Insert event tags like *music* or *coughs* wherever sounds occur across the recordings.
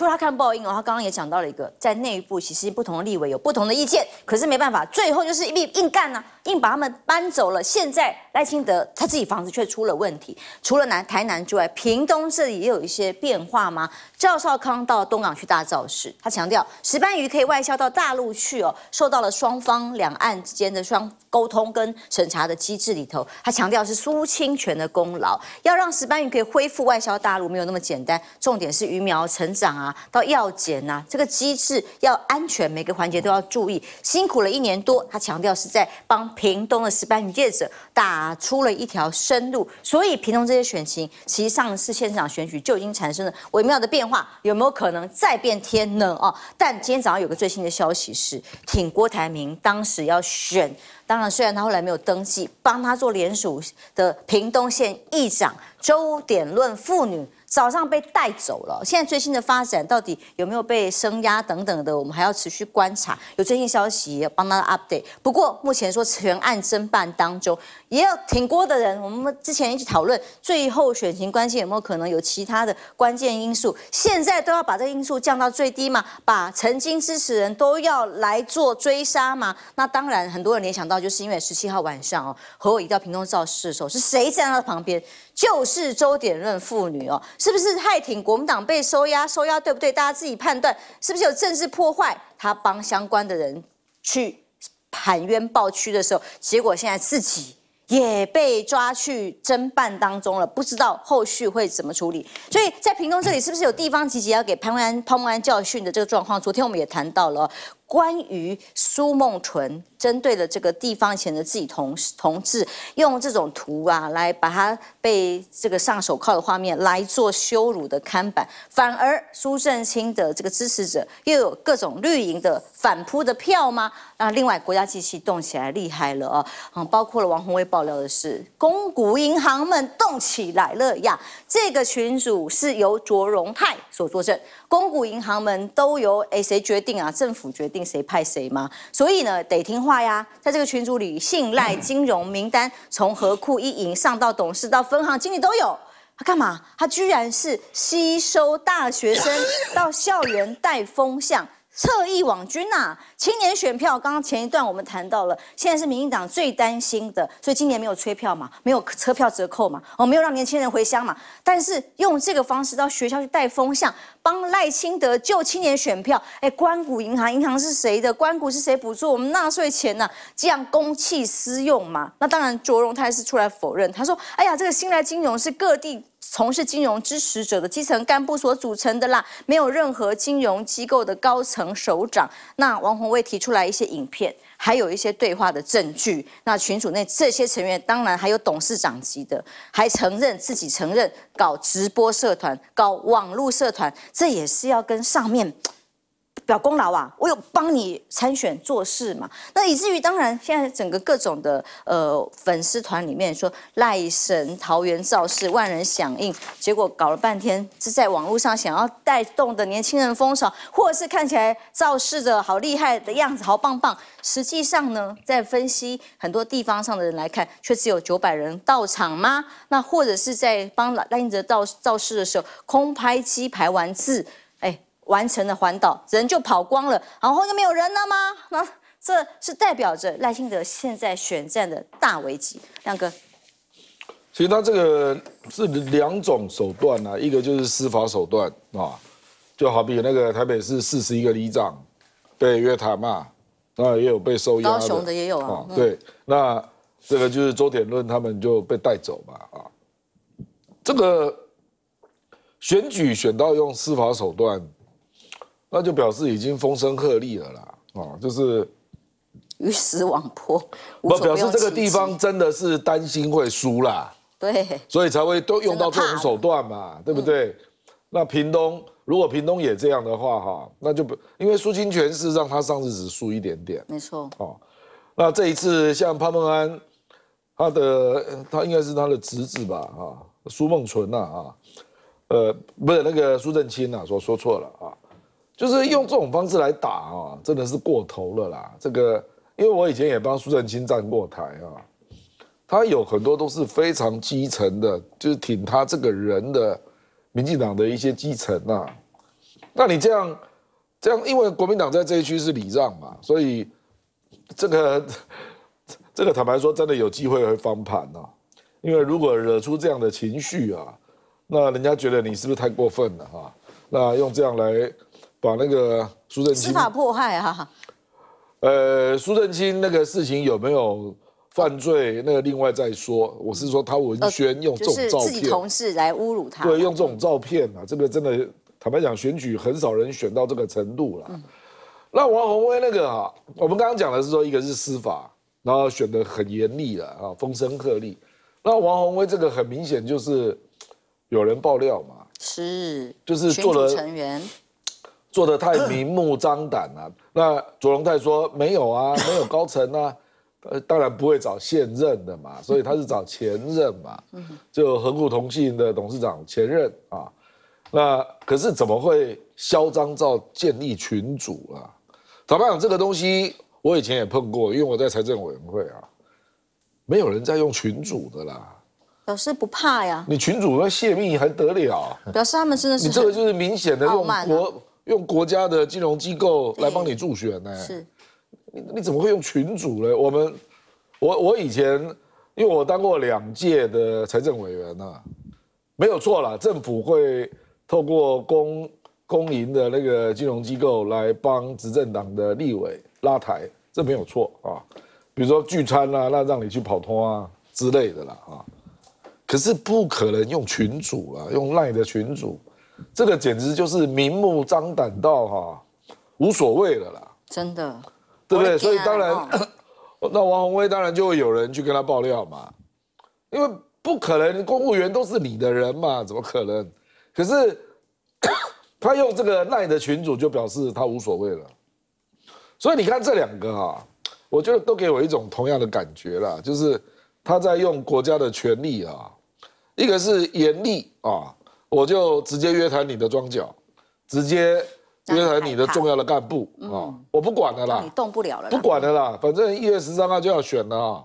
说他看报应哦，他刚刚也讲到了一个，在内部其实不同的立委有不同的意见，可是没办法，最后就是硬硬干呢，硬把他们搬走了。现在赖清德他自己房子却出了问题，除了南台南之外，屏东这里也有一些变化吗？赵少康到东港去大造势，他强调石斑鱼可以外销到大陆去哦，受到了双方两岸之间的双沟通跟审查的机制里头，他强调是苏清泉的功劳，要让石斑鱼可以恢复外销大陆没有那么简单，重点是鱼苗成长啊。到药检呐，这个机制要安全，每个环节都要注意。辛苦了一年多，他强调是在帮屏东的石斑渔业者打出了一条生路。所以屏东这些选情，其实上次现场选举就已经产生了微妙的变化，有没有可能再变天呢？哦，但今天早上有个最新的消息是，挺郭台铭，当时要选。当然，虽然他后来没有登记，帮他做联署的屏东县议长周点论妇女早上被带走了。现在最新的发展到底有没有被声压等等的，我们还要持续观察。有最新消息帮他 update。不过目前说全案侦办当中，也有挺多的人。我们之前一直讨论最后选情关系有没有可能有其他的关键因素，现在都要把这个因素降到最低嘛？把曾经支持人都要来做追杀嘛？那当然，很多人联想到。就是因为十七号晚上哦，和我一到屏东造势的时候，是谁在他旁边？就是周点润妇女哦，是不是害挺国民党被收押？收押对不对？大家自己判断，是不是有政治破坏？他帮相关的人去喊冤报屈的时候，结果现在自己也被抓去侦办当中了，不知道后续会怎么处理。所以在屏东这里，是不是有地方积极要给潘维安、潘孟安教训的这个状况？昨天我们也谈到了。关于苏孟纯针对的这个地方前的自己同同志，用这种图啊来把他被这个上手铐的画面来做羞辱的看板，反而苏正清的这个支持者又有各种绿营的反扑的票吗？那另外国家机器动起来厉害了啊，嗯，包括了王宏威爆料的是，公股银行们动起来了呀，这个群主是由卓荣泰所作证。公股银行们都由哎谁决定啊？政府决定谁派谁吗？所以呢，得听话呀。在这个群组里，信赖金融名单，从核库一营上到董事到分行经理都有。他干嘛？他居然是吸收大学生到校园带风向。侧翼网军呐，青年选票，刚刚前一段我们谈到了，现在是民进党最担心的，所以今年没有催票嘛，没有车票折扣嘛，哦，没有让年轻人回乡嘛，但是用这个方式到学校去带风向，帮赖清德救青年选票。哎，关谷银行，银行是谁的？关谷是谁补助？我们纳税钱呢，这样公器私用嘛？那当然，卓荣泰是出来否认，他说，哎呀，这个新来金融是各地。从事金融支持者的基层干部所组成的啦，没有任何金融机构的高层首长。那王宏卫提出来一些影片，还有一些对话的证据。那群组内这些成员，当然还有董事长级的，还承认自己承认搞直播社团、搞网络社团，这也是要跟上面。表功劳啊！我有帮你参选做事嘛？那以至于当然，现在整个各种的呃粉丝团里面说赖神桃园造势万人响应，结果搞了半天是在网络上想要带动的年轻人风潮，或是看起来造势的好厉害的样子好棒棒，实际上呢，在分析很多地方上的人来看，却只有九百人到场吗？那或者是在帮赖英哲造造势的时候，空拍机排完字。完成了环岛，人就跑光了，然后就没有人了吗？那这是代表着赖清德现在选战的大危机。亮哥，其实他这个是两种手段啊，一个就是司法手段啊，就好比那个台北市四十一个里长被约谈嘛，那也有被收押高雄的也有啊。对，那这个就是周点论他们就被带走嘛啊，这个选举选到用司法手段。那就表示已经风声鹤唳了啦，哦，就是鱼死网破，不表示这个地方真的是担心会输啦，对，所以才会都用到这种手段嘛，对不对？那屏东如果屏东也这样的话哈，那就不因为苏金泉是让他上次只输一点点，没错，哦，那这一次像潘孟安，他的他应该是他的侄子吧，啊，苏梦纯呐，啊，呃，不是那个苏正清呐，说说错了啊。就是用这种方式来打啊，真的是过头了啦！这个，因为我以前也帮苏正清站过台啊，他有很多都是非常基层的，就是挺他这个人的民进党的一些基层啊。那你这样，这样，因为国民党在这一区是礼让嘛，所以这个，*laughs* 这个坦白说，真的有机会会翻盘啊。因为如果惹出这样的情绪啊，那人家觉得你是不是太过分了哈？那用这样来。把那个苏正清司法迫害啊，呃，苏正清那个事情有没有犯罪？那个另外再说。我是说，他文轩用这种照片，自己同事来侮辱他，对，用这种照片啊，这个真的坦白讲，选举很少人选到这个程度了。那王宏威那个啊，我们刚刚讲的是说，一个是司法，然后选的很严厉了啊，风声鹤唳。那王宏威这个很明显就是有人爆料嘛，是，就是做了成员。做的太明目张胆了。*coughs* 那卓龙泰说没有啊，没有高层啊，*coughs* 呃，当然不会找现任的嘛，所以他是找前任嘛。就恒股同信的董事长前任啊。那可是怎么会嚣张到建立群主啊？党办长，这个东西我以前也碰过，因为我在财政委员会啊，没有人在用群主的啦。表示不怕呀？你群主要泄密还得了？表示他们真的是你这个就是明显的用国。用国家的金融机构来帮你助选呢？是，你你怎么会用群主呢？我们，我我以前，因为我当过两届的财政委员啊，没有错啦，政府会透过公公营的那个金融机构来帮执政党的立委拉台，这没有错啊。比如说聚餐啦，那让你去跑通啊之类的啦啊，可是不可能用群主啊，用赖的群主。这个简直就是明目张胆到哈，无所谓了啦，真的，对不对？所以当然，*coughs* 那王宏威当然就会有人去跟他爆料嘛，因为不可能公务员都是你的人嘛，怎么可能？可是 *coughs* 他用这个赖的群主就表示他无所谓了，所以你看这两个哈，我觉得都给我一种同样的感觉啦，就是他在用国家的权力啊，一个是严厉啊。我就直接约谈你的庄脚，直接约谈你的重要的干部啊！我不管了啦，你动不了了，不管了啦。反正一月十三号就要选了，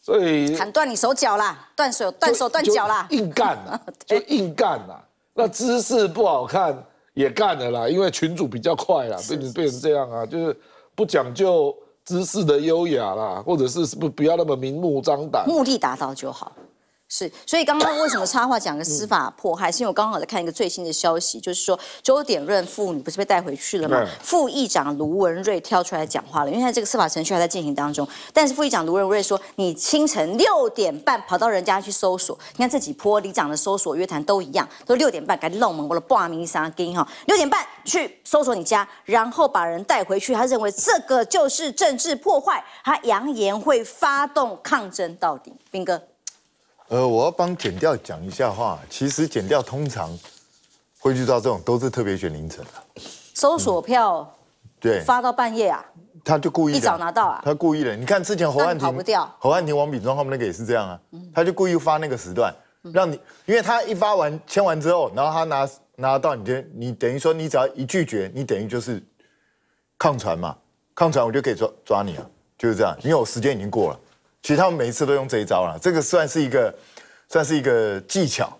所以砍断你手脚啦，断手断手断脚啦，硬干 *laughs* 就硬干啦。那姿势不好看也干了啦，因为群主比较快啦，变成变成这样啊，就是不讲究姿势的优雅啦，或者是不不要那么明目张胆，目的达到就好。是，所以刚刚为什么插话讲个司法迫害？是因为我刚好在看一个最新的消息，就是说周点润妇女不是被带回去了吗？副议长卢文瑞跳出来讲话了，因为现在这个司法程序还在进行当中。但是副议长卢文瑞说：“你清晨六点半跑到人家去搜索，你看这几波里长的搜索约谈都一样，都六点半，赶紧让我我的挂名三更哈，六点半去搜索你家，然后把人带回去。他认为这个就是政治破坏，他扬言会发动抗争到底，兵哥。”呃，我要帮剪掉讲一下话。其实剪掉通常会遇到这种，都是特别选凌晨的，搜索票，对，发到半夜啊，他就故意一早拿到啊，他故意的。你看之前侯汉掉，侯汉廷、王炳忠他们那个也是这样啊，他就故意发那个时段，让你，因为他一发完签完之后，然后他拿拿到你就你等于说你只要一拒绝，你等于就是抗传嘛，抗传我就可以抓抓你啊，就是这样，因为我时间已经过了。其实他们每一次都用这一招了，这个算是一个，算是一个技巧，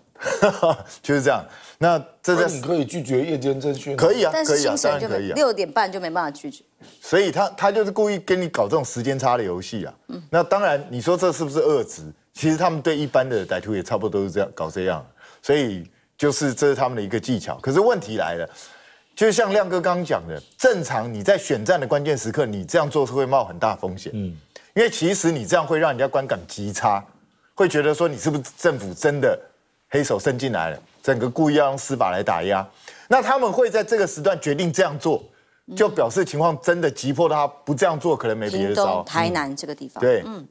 *laughs* 就是这样。那这在你可以拒绝夜间这区，可以啊，可以啊，当然可以。六点半就没办法拒绝。所以他他就是故意跟你搞这种时间差的游戏啊。嗯。那当然，你说这是不是恶智？其实他们对一般的歹徒也差不多都是这样搞这样。所以就是这是他们的一个技巧。可是问题来了，就像亮哥刚刚讲的，正常你在选战的关键时刻，你这样做是会冒很大风险。嗯。因为其实你这样会让人家观感极差，会觉得说你是不是政府真的黑手伸进来了，整个故意要用司法来打压。那他们会在这个时段决定这样做，就表示情况真的急迫到他不这样做可能没别的招。台南这个地方，对，嗯，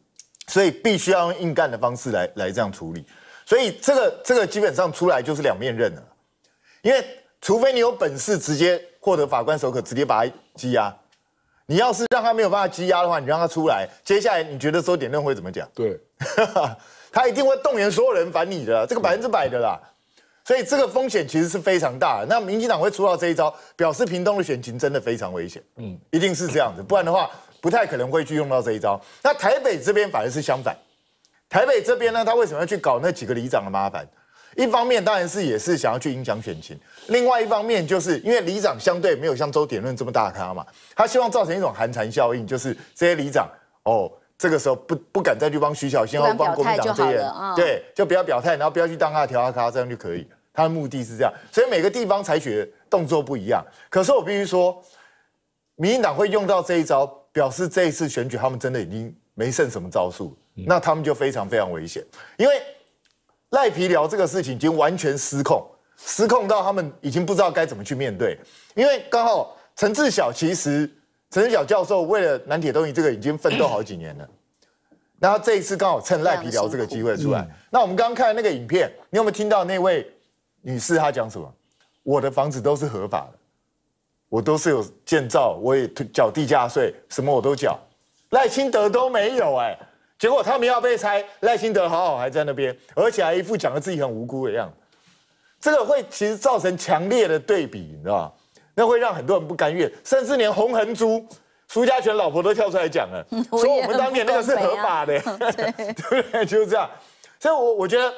所以必须要用硬干的方式来来这样处理。所以这个这个基本上出来就是两面刃了，因为除非你有本事直接获得法官首可，直接把他羁押。你要是让他没有办法积压的话，你让他出来，接下来你觉得周点任会怎么讲？对，*laughs* 他一定会动员所有人反你的，这个百分之百的啦。所以这个风险其实是非常大。的。那民进党会出到这一招，表示屏东的选情真的非常危险，嗯，一定是这样子，不然的话不太可能会去用到这一招。那台北这边反而是相反，台北这边呢，他为什么要去搞那几个里长的麻烦？一方面当然是也是想要去影响选情，另外一方面就是因为里长相对没有像周点论这么大咖嘛，他希望造成一种寒蝉效应，就是这些里长哦，这个时候不不敢再去帮徐小新，或帮国民党这些人，对，就不要表态，然后不要去当他的调啊咖，这样就可以。他的目的是这样，所以每个地方采取的动作不一样。可是我必须说，民进党会用到这一招，表示这一次选举他们真的已经没剩什么招数，那他们就非常非常危险，因为。赖皮寮这个事情已经完全失控，失控到他们已经不知道该怎么去面对，因为刚好陈志晓其实陈志晓教授为了南铁东移这个已经奋斗好几年了，然后这一次刚好趁赖皮寮这个机会出来，那我们刚看那个影片，你有没有听到那位女士她讲什么？我的房子都是合法的，我都是有建造，我也缴地价税，什么我都缴，赖清德都没有哎。结果他们要被拆，赖清德好好还在那边，而且还一副讲的自己很无辜的样子，这个会其实造成强烈的对比，你知道吗？那会让很多人不甘愿，甚至连洪恒珠、苏家权老婆都跳出来讲了，*laughs* 说我们当年那个是合法的，对 *laughs* 不对？就是这样。所以，我我觉得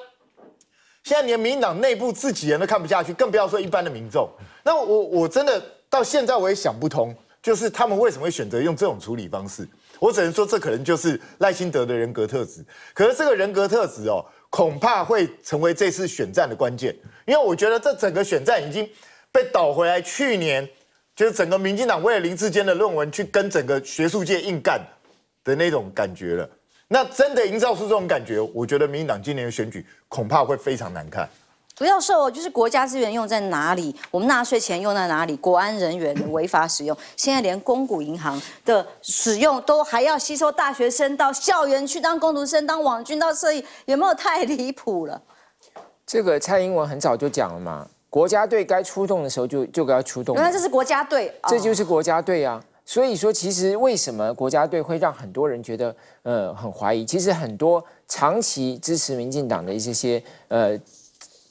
现在连民党内部自己人都看不下去，更不要说一般的民众。那我我真的到现在我也想不通，就是他们为什么会选择用这种处理方式。我只能说，这可能就是赖清德的人格特质。可是，这个人格特质哦，恐怕会成为这次选战的关键，因为我觉得这整个选战已经被倒回来。去年就是整个民进党为了林志坚的论文去跟整个学术界硬干的那种感觉了。那真的营造出这种感觉，我觉得民进党今年的选举恐怕会非常难看。不要说，就是国家资源用在哪里，我们纳税钱用在哪里，国安人员的违法使用，现在连公股银行的使用都还要吸收大学生到校园去当工读生、当网军、到摄影，有没有太离谱了？这个蔡英文很早就讲了嘛，国家队该出动的时候就就该出动。原来这是国家队，这就是国家队啊！所以说，其实为什么国家队会让很多人觉得呃很怀疑？其实很多长期支持民进党的一些些呃。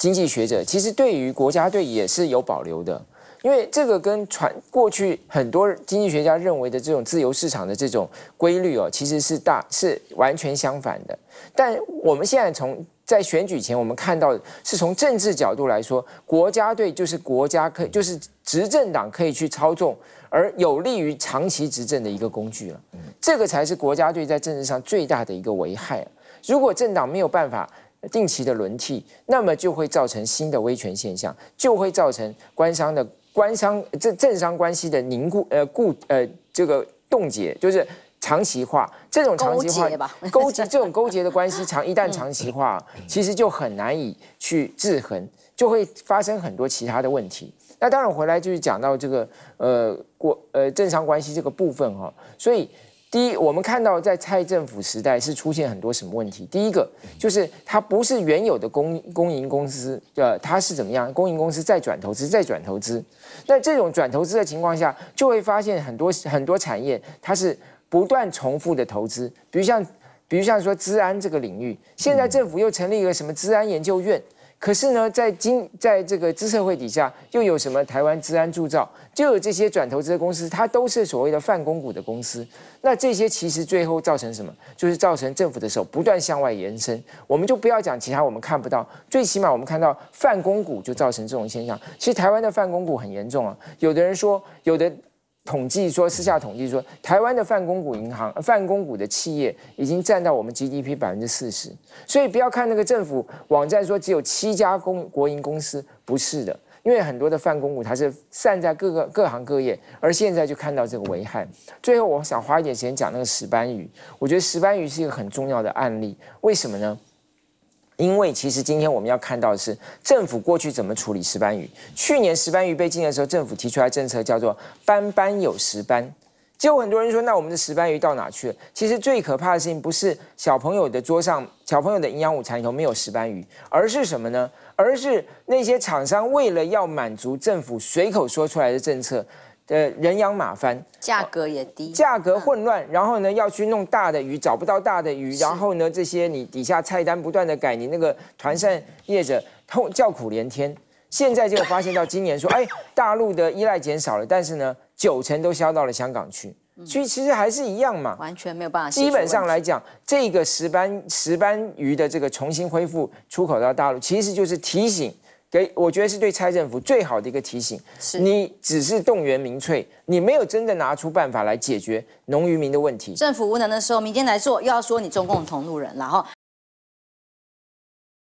经济学者其实对于国家队也是有保留的，因为这个跟传过去很多经济学家认为的这种自由市场的这种规律哦，其实是大是完全相反的。但我们现在从在选举前我们看到的是从政治角度来说，国家队就是国家可就是执政党可以去操纵，而有利于长期执政的一个工具了。这个才是国家队在政治上最大的一个危害。如果政党没有办法。定期的轮替，那么就会造成新的威权现象，就会造成官商的官商政政商关系的凝固，呃固呃这个冻结，就是长期化。这种长期化勾结，*laughs* 这种勾结的关系，长一旦长期化，其实就很难以去制衡，就会发生很多其他的问题。那当然回来就是讲到这个呃国呃政商关系这个部分哈，所以。第一，我们看到在蔡政府时代是出现很多什么问题？第一个就是它不是原有的公公营公司，呃，它是怎么样？公营公司再转投资，再转投资。那这种转投资的情况下，就会发现很多很多产业它是不断重复的投资，比如像比如像说治安这个领域，现在政府又成立一个什么治安研究院。可是呢，在今在这个资社会底下，又有什么台湾资安铸造，就有这些转投资的公司，它都是所谓的泛公股的公司。那这些其实最后造成什么？就是造成政府的手不断向外延伸。我们就不要讲其他，我们看不到。最起码我们看到泛公股就造成这种现象。其实台湾的泛公股很严重啊，有的人说，有的。统计说，私下统计说，台湾的泛公股银行、泛公股的企业已经占到我们 GDP 百分之四十。所以不要看那个政府网站说只有七家公国营公司，不是的，因为很多的泛公股它是散在各个各行各业。而现在就看到这个危害。最后，我想花一点时间讲那个石斑鱼。我觉得石斑鱼是一个很重要的案例。为什么呢？因为其实今天我们要看到的是政府过去怎么处理石斑鱼。去年石斑鱼被禁的时候，政府提出来政策叫做“斑斑有石斑”，结果很多人说，那我们的石斑鱼到哪去了？其实最可怕的事情不是小朋友的桌上、小朋友的营养午餐里头没有石斑鱼，而是什么呢？而是那些厂商为了要满足政府随口说出来的政策。呃，人仰马翻，价格也低，价格混乱，然后呢要去弄大的鱼，找不到大的鱼，然后呢这些你底下菜单不断的改，你那个团扇业者痛叫苦连天。现在就发现到今年说，*laughs* 哎，大陆的依赖减少了，但是呢九成都销到了香港去，所以其实还是一样嘛，完全没有办法。基本上来讲，这个石斑石斑鱼的这个重新恢复出口到大陆，其实就是提醒。给我觉得是对蔡政府最好的一个提醒，你只是动员民粹，你没有真的拿出办法来解决农渔民的问题。政府无能的时候，民间来做，又要说你中共同路人了哈。